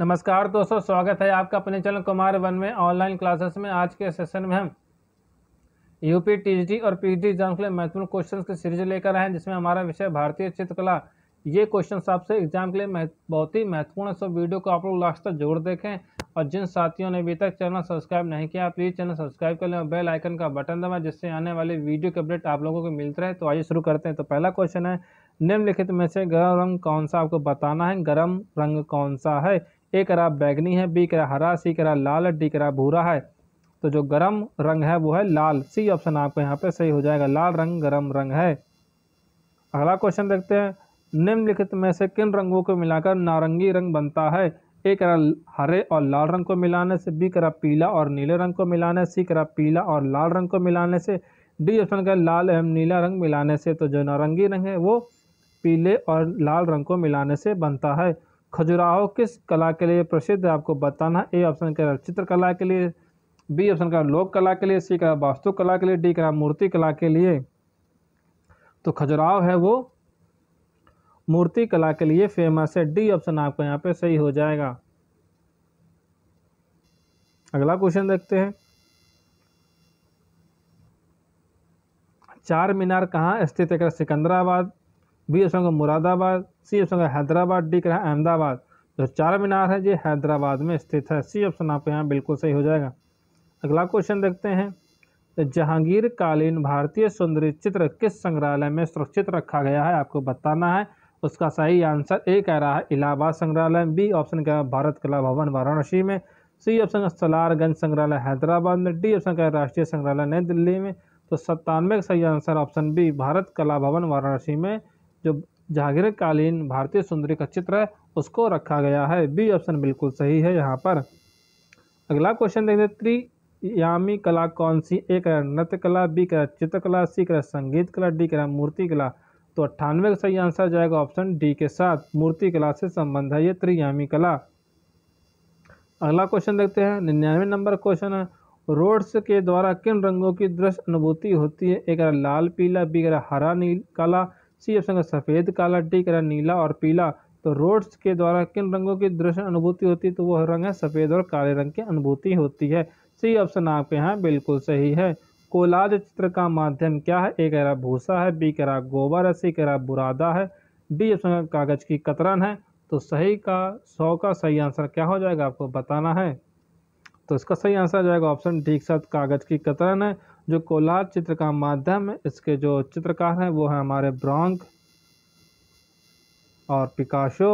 नमस्कार दोस्तों स्वागत है आपका अपने चैनल कुमार वन में ऑनलाइन क्लासेस में आज के सेशन में हम यूपी टीजीटी और डी एग्जाम के लिए महत्वपूर्ण क्वेश्चंस की सीरीज लेकर आए हैं जिसमें हमारा विषय भारतीय चित्रकला ये क्वेश्चन आपसे एग्जाम के लिए बहुत ही महत्वपूर्ण है सो वीडियो को आप लोग लास्ट तक जरूर देखें और जिन साथियों ने अभी तक चैनल सब्सक्राइब नहीं किया प्लीज़ चैनल सब्सक्राइब कर लें और बेल आइकन का बटन दबाएं जिससे आने वाले वीडियो के अपडेट आप लोगों को मिलते रहे तो आइए शुरू करते हैं तो पहला क्वेश्चन है निम्नलिखित में से गर्म रंग कौन सा आपको बताना है गर्म रंग कौन सा है ए करा बैगनी है बी करा हरा सी करा लाल डी करा भूरा है तो जो गर्म रंग है वो है लाल सी ऑप्शन आपको यहाँ पे सही हो जाएगा लाल रंग गर्म रंग है अगला क्वेश्चन देखते हैं निम्नलिखित में से किन रंगों को मिलाकर नारंगी रंग बनता है ए करा हरे और लाल रंग को मिलाने से बी करा पीला और नीले रंग को मिलाने सी करा पीला और लाल रंग को मिलाने से डी ऑप्शन का लाल एवं नीला रंग मिलाने से तो जो नारंगी रंग है वो पीले और लाल रंग को मिलाने से बनता है खजुराहो किस कला के लिए प्रसिद्ध है आपको बताना ए ऑप्शन कह रहा चित्रकला के लिए बी ऑप्शन कह रहा लोक कला के लिए सी कह रहा वास्तुकला के लिए डी कह रहा मूर्ति कला के लिए तो खजुराहो है वो मूर्ति कला के लिए फेमस है डी ऑप्शन आपको यहाँ पे सही हो जाएगा अगला क्वेश्चन देखते हैं चार मीनार कहाँ स्थित है सिकंदराबाद बी ऑप्शन का मुरादाबाद सी ऑप्शन का हैदराबाद डी करा अहमदाबाद जो तो चार मीनार है ये हैदराबाद में स्थित है सी ऑप्शन आपके यहाँ बिल्कुल सही हो जाएगा अगला क्वेश्चन देखते हैं जहांगीर कालीन भारतीय सुंदरी चित्र किस संग्रहालय में सुरक्षित रखा गया है आपको बताना है उसका सही आंसर ए कह रहा है इलाहाबाद संग्रहालय बी ऑप्शन कह रहा है भारत कला भवन वाराणसी में सी ऑप्शन सलारगंज संग्रहालय हैदराबाद में डी ऑप्शन कह है राष्ट्रीय संग्रहालय नई दिल्ली में तो सत्तानवे का सही आंसर ऑप्शन बी भारत कला भवन वाराणसी में जो जहांगीरकालीन भारतीय सुंदरी का चित्र है उसको रखा गया है बी ऑप्शन बिल्कुल सही है यहाँ पर अगला क्वेश्चन देखते त्रियामी कला कौन सी ए कह नृत्य कला बी कह चित्रकला सी कह संगीत कला डी कह मूर्ति कला तो अट्ठानवे का सही आंसर जाएगा ऑप्शन डी के साथ मूर्ति कला से संबंध है ये त्रियामी कला अगला क्वेश्चन देखते हैं निन्यानवे नंबर क्वेश्चन है रोड्स के द्वारा किन रंगों की दृश्य अनुभूति होती है एक लाल पीला बी हरा नील काला सी ऑप्शन का सफ़ेद काला टिक रहा नीला और पीला तो रोड्स के द्वारा किन रंगों की दृश्य अनुभूति होती है तो वह रंग है सफ़ेद और काले रंग की अनुभूति होती है सी ऑप्शन आपके यहाँ बिल्कुल सही है कोलाज चित्र का माध्यम क्या है ए कह रहा भूसा है बी कह रहा गोबर है सी कह रहा बुरादा है डी ऑप्शन का कागज़ की कतरन है तो सही का सौ का सही आंसर क्या हो जाएगा आपको बताना है तो इसका सही आंसर आ जाएगा ऑप्शन डी के साथ कागज़ की कतरन है जो कोलार चित्र का माध्यम है इसके जो चित्रकार हैं वो हैं हमारे ब्रॉन्ग और पिकाशो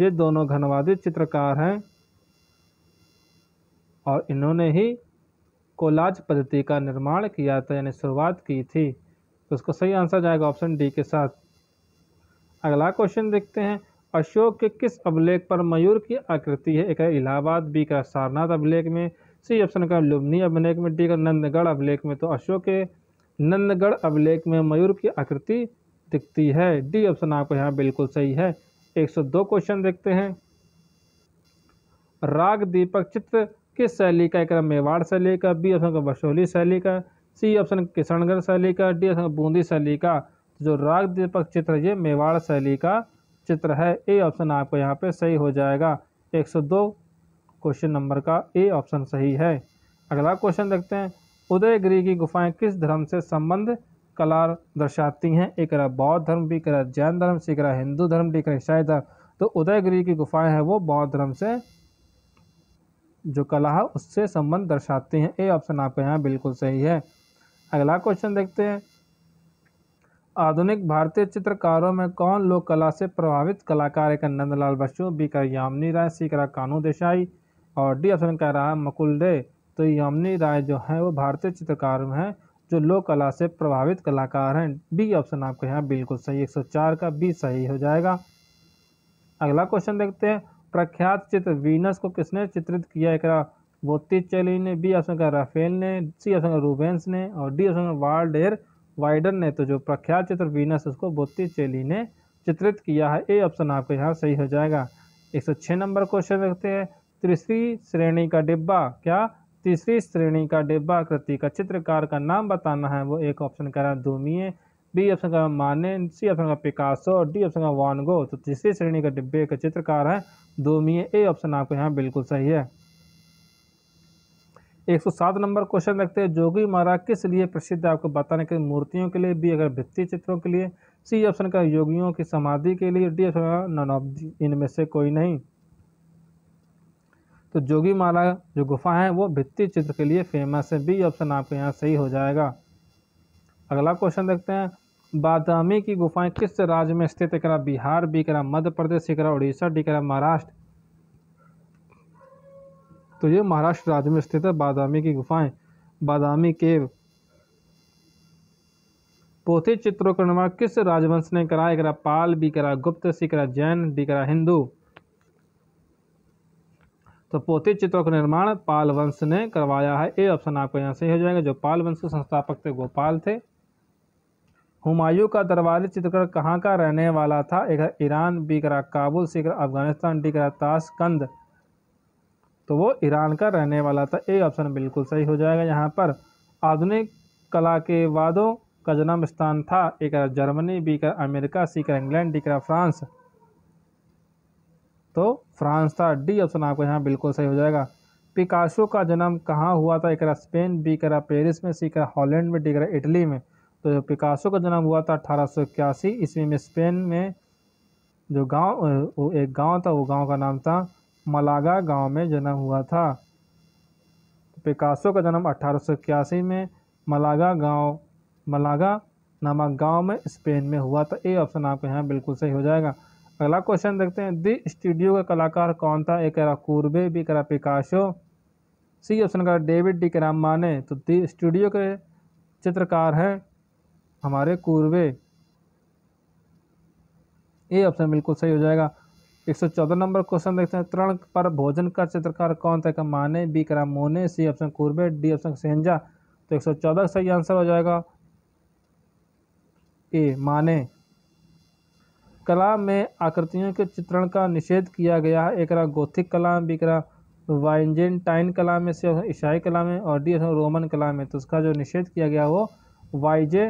ये दोनों घनवादी चित्रकार हैं और इन्होंने ही कोलाज पद्धति का निर्माण किया था यानी शुरुआत की थी तो इसका सही आंसर जाएगा ऑप्शन डी के साथ अगला क्वेश्चन देखते हैं अशोक के किस अभिलेख पर मयूर की आकृति है एक है इलाहाबाद बी का सारनाथ अभिलेख में सी ऑप्शन का लुबनी अभिलेख में डी का नंदगढ़ अभिलेख में तो अशोक के नंदगढ़ अभिलेख में मयूर की आकृति दिखती है डी ऑप्शन आपको यहाँ बिल्कुल सही है 102 क्वेश्चन देखते हैं राग दीपक चित्र किस शैली का एक मेवाड़ शैली का बी ऑप्शन का बसोली शैली का सी ऑप्शन किशनगढ़ शैली का डी ऑप्शन बूंदी शैली का जो राग दीपक चित्र ये मेवाड़ शैली का चित्र है ए ऑप्शन आपको यहाँ पे सही हो जाएगा 102 क्वेश्चन नंबर का ए ऑप्शन सही है अगला क्वेश्चन देखते हैं उदयगिरी की गुफाएं किस धर्म से संबंध कला दर्शाती हैं एक रहा बौद्ध धर्म भी कर जैन धर्म से रहा हिंदू धर्म भी कर ईसाई धर्म तो उदयगिरी की गुफाएं हैं वो बौद्ध धर्म से जो कला है उससे संबंध दर्शाती हैं ए ऑप्शन आपके यहाँ बिल्कुल सही है अगला क्वेश्चन देखते हैं आधुनिक भारतीय चित्रकारों में कौन लोक कला से प्रभावित कलाकार एक नंदलाल बच्चू बी का यामिनी राय सी करा कानू देसाई और डी ऑप्शन कह रहा है मकुल दे तो यमनी राय जो है वो भारतीय चित्रकार हैं जो लोक कला से प्रभावित कलाकार हैं बी ऑप्शन आपके यहाँ बिल्कुल सही 104 का बी सही हो जाएगा अगला क्वेश्चन देखते हैं प्रख्यात चित्र वीनस को किसने चित्रित किया एक चेली ने बी ऑप्शन का राफेल ने सी ऑप्शन का रूबेंस ने और डी ऑप्शन का एयर वाइडर ने तो जो प्रख्यात चित्र वीनस उसको बोती चेली ने चित्रित किया है ए ऑप्शन आपके यहाँ सही हो जाएगा छः नंबर क्वेश्चन देखते हैं तीसरी श्रेणी का डिब्बा क्या तीसरी श्रेणी का डिब्बा कृति का चित्रकार का नाम बताना है वो एक ऑप्शन कह रहा है धूमिए बी ऑप्शन का माने सी ऑप्शन का पिकासो और डी ऑप्शन का वानगो तो तीसरी श्रेणी का डिब्बे का चित्रकार है दोमिए ए ऑप्शन आपको यहाँ बिल्कुल सही है 107 नंबर क्वेश्चन रखते हैं जोगी महाराज किस लिए प्रसिद्ध है आपको बताने के मूर्तियों के लिए बी अगर भित्ति चित्रों के लिए सी ऑप्शन का योगियों की समाधि के लिए डी ऑप्शन का नन ऑफ इनमें से कोई नहीं तो जोगी माला जो गुफा है वो भित्ति चित्र के लिए फेमस है बी ऑप्शन आपके यहाँ सही हो जाएगा अगला क्वेश्चन देखते हैं बादामी की गुफाएं किस राज्य में स्थित है करा बिहार बी करा मध्य प्रदेश सी करा उड़ीसा डी करा महाराष्ट्र तो ये महाराष्ट्र राज्य में स्थित है बादामी की गुफाएं बादामी केव पोथी चित्रों का निर्माण किस राजवंश ने करा एक करा पाल बी करा गुप्त सी करा जैन डी करा हिंदू तो पोते चित्रों का निर्माण पाल वंश ने करवाया है ए ऑप्शन आपको यहाँ सही हो जाएगा जो पाल वंश के संस्थापक थे गोपाल थे हुमायूं का दरबारी चित्रकर कहाँ का रहने वाला था एक ईरान बी करा काबुल सी करा अफगानिस्तान डी करा ताशकंद तो वो ईरान का रहने वाला था ए ऑप्शन बिल्कुल सही हो जाएगा यहाँ पर आधुनिक कला के वादों का जन्म स्थान था एक जर्मनी बी कर अमेरिका सी कर इंग्लैंड डी करा फ्रांस तो फ्रांस था डी ऑप्शन आपको यहाँ बिल्कुल सही हो जाएगा पिकासो का जन्म कहाँ हुआ था एक रहा स्पेन बी करा पेरिस में सी करा हॉलैंड में डी करा इटली में तो जो पिकासो का जन्म हुआ था अठारह ईस्वी में स्पेन में जो गांव एक गांव था वो गांव का नाम था मलागा गांव में जन्म हुआ था पिकासो का जन्म इक्यासी में मलागा गांव मलागा नामक गांव में स्पेन में हुआ था ए ऑप्शन आपके यहाँ बिल्कुल सही हो जाएगा अगला क्वेश्चन देखते हैं दी स्टूडियो का कलाकार कौन था एक करा कूर्बे भी करा पिकाशो सी ऑप्शन करा डेविड डी कराम माने तो दी स्टूडियो के चित्रकार हैं हमारे कूर्बे ये ऑप्शन बिल्कुल सही हो जाएगा एक सौ चौदह नंबर क्वेश्चन देखते हैं तरण पर भोजन का चित्रकार कौन था का माने बी करा Monet C option Courbet D option Cezanne तो एक सौ चौदह सही आंसर हो जाएगा ए माने कला में आकृतियों के चित्रण का निषेध किया गया है एक गोथिक कला में बिकरा वाइजेंटाइन कला में से ईसाई कला में और डी रोमन कला में तो उसका जो निषेध किया गया वो वाइजे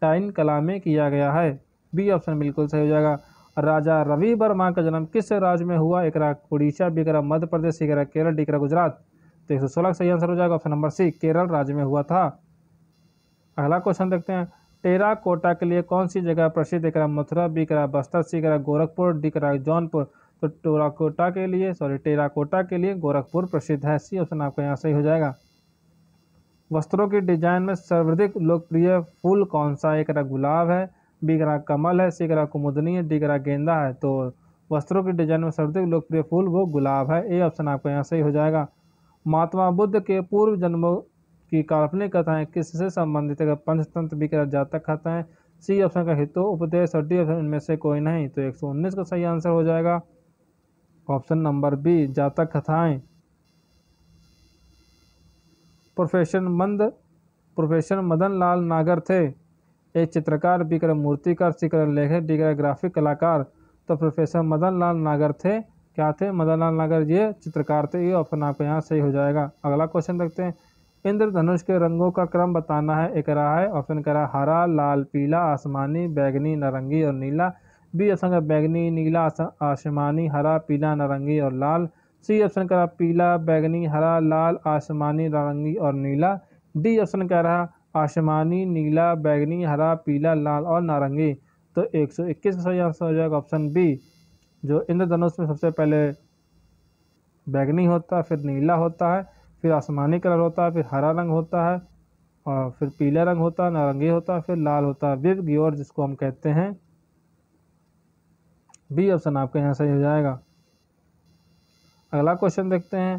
टाइन कला में किया गया है बी ऑप्शन बिल्कुल सही हो जाएगा राजा रवि वर्मा का जन्म किस राज्य में हुआ एक उड़ीसा बिकरा मध्य प्रदेश इकरा केरल डिकरा गुजरात तो एक सौ सोलह सही आंसर हो जाएगा ऑप्शन नंबर सी केरल राज्य में हुआ था अगला क्वेश्चन देखते हैं टेरा कोटा के लिए कौन सी जगह प्रसिद्ध करा मथुरा बी करा बस्तर सी करा गोरखपुर डी करा जौनपुर तो कोटा के लिए सॉरी टेरा कोटा के लिए गोरखपुर प्रसिद्ध है सी ऑप्शन आपको यहाँ सही हो जाएगा वस्त्रों के डिजाइन में सर्वाधिक लोकप्रिय फूल कौन सा एक रहा गुलाब है बी करा कमल है सी करा कुमुदनी है डी करा गेंदा है तो वस्त्रों के डिजाइन में सर्वाधिक लोकप्रिय फूल वो गुलाब है ए ऑप्शन आपको यहाँ सही हो जाएगा महात्मा बुद्ध के पूर्व जन्मों की काल्पनिक कथाएं किससे संबंधित अगर पंचतंत्र भी करा जातक कथाएं सी ऑप्शन का हितो उपदेश और डी ऑप्शन इनमें से कोई नहीं तो 119 का सही आंसर हो जाएगा ऑप्शन नंबर बी जातक कथाएं प्रोफेशन मंद प्रोफेशन मदन लाल नागर थे एक चित्रकार बी कर मूर्तिकार सी कर लेखक डी कर ग्राफिक कलाकार तो प्रोफेसर मदन लाल नागर थे क्या थे मदन लाल नागर ये चित्रकार थे ये ऑप्शन आपके यहाँ सही हो जाएगा अगला क्वेश्चन देखते हैं इंद्रधनुष के रंगों का क्रम बताना है एक रहा है ऑप्शन करा हरा लाल पीला आसमानी बैगनी नारंगी और नीला बी ऑप्शन का बैगनी नीला आसमानी हरा पीला नारंगी और लाल सी ऑप्शन करा पीला बैगनी हरा लाल आसमानी नारंगी और नीला डी ऑप्शन कह रहा आसमानी नीला बैगनी हरा पीला लाल और नारंगी तो 121 का सही आंसर हो जाएगा ऑप्शन बी जो इंद्रधनुष में सबसे पहले बैगनी होता है फिर नीला होता है फिर आसमानी कलर होता है फिर हरा रंग होता है और फिर पीला रंग होता है नारंगी होता है फिर लाल होता है विव ग्योर जिसको हम कहते हैं बी ऑप्शन आपके यहाँ सही हो जाएगा अगला क्वेश्चन देखते हैं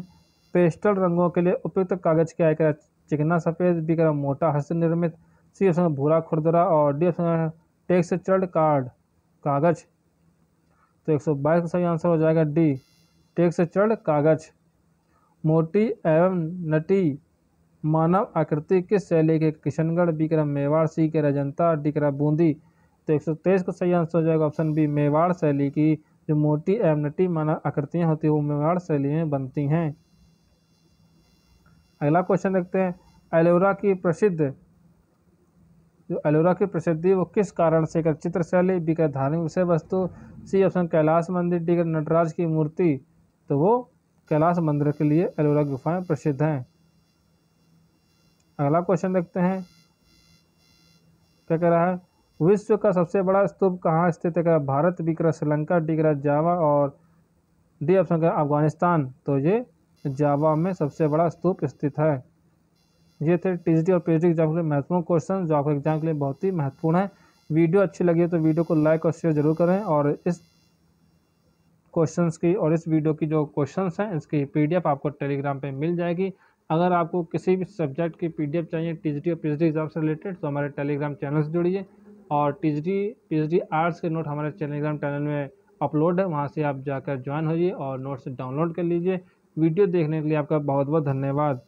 पेस्टल रंगों के लिए उपयुक्त कागज क्या है चिकना सफ़ेद बी कर मोटा हस्त निर्मित सी ऑप्शन भूरा खुरदरा और डी ऑप्शन टेक्सचर्ड कार्ड कागज़ तो एक सौ बाईस का सही आंसर हो जाएगा डी टेक्स टेक्सचर्ड कागज़ मोटी एवं नटी मानव आकृति किस शैली के किशनगढ़ बिक्रम मेवाड़ सी के रजंता डी करा बूंदी तो एक सौ तेईस का सही आंसर हो जाएगा ऑप्शन बी मेवाड़ शैली की जो मोटी एवं नटी मानव आकृतियाँ होती है वो मेवाड़ शैली में बनती हैं अगला क्वेश्चन देखते हैं एलोरा की प्रसिद्ध जो एलोरा की प्रसिद्धि वो किस कारण से कर चित्र बी कर धार्मिक विषय वस्तु सी ऑप्शन कैलाश मंदिर डी कर नटराज की मूर्ति तो वो कैलाश मंदिर के लिए एलोरा गुफाएं प्रसिद्ध हैं अगला क्वेश्चन देखते हैं क्या कह रहा है विश्व का सबसे बड़ा स्तूप कहाँ स्थित है कह भारत बी करा श्रीलंका डी करा जावा और डी ऑप्शन का अफगानिस्तान तो ये जावा में सबसे बड़ा स्तूप स्थित है ये थे टी और पी एच एग्जाम के लिए महत्वपूर्ण क्वेश्चन जो आपके एग्जाम के लिए बहुत ही महत्वपूर्ण है वीडियो अच्छी लगी है तो वीडियो को लाइक और शेयर जरूर करें और इस क्वेश्चंस की और इस वीडियो की जो क्वेश्चंस हैं इसकी पीडीएफ आपको टेलीग्राम पे मिल जाएगी अगर आपको किसी भी सब्जेक्ट की पीडीएफ चाहिए जी और पीएचडी एग्जाम से रिलेटेड तो हमारे टेलीग्राम चैनल से जुड़िए और टीजीटी पीएचडी आर्ट्स के नोट हमारे टेलीग्राम चैनल में अपलोड है वहाँ से आप जाकर ज्वाइन होइए और नोट्स डाउनलोड कर लीजिए वीडियो देखने के लिए आपका बहुत बहुत धन्यवाद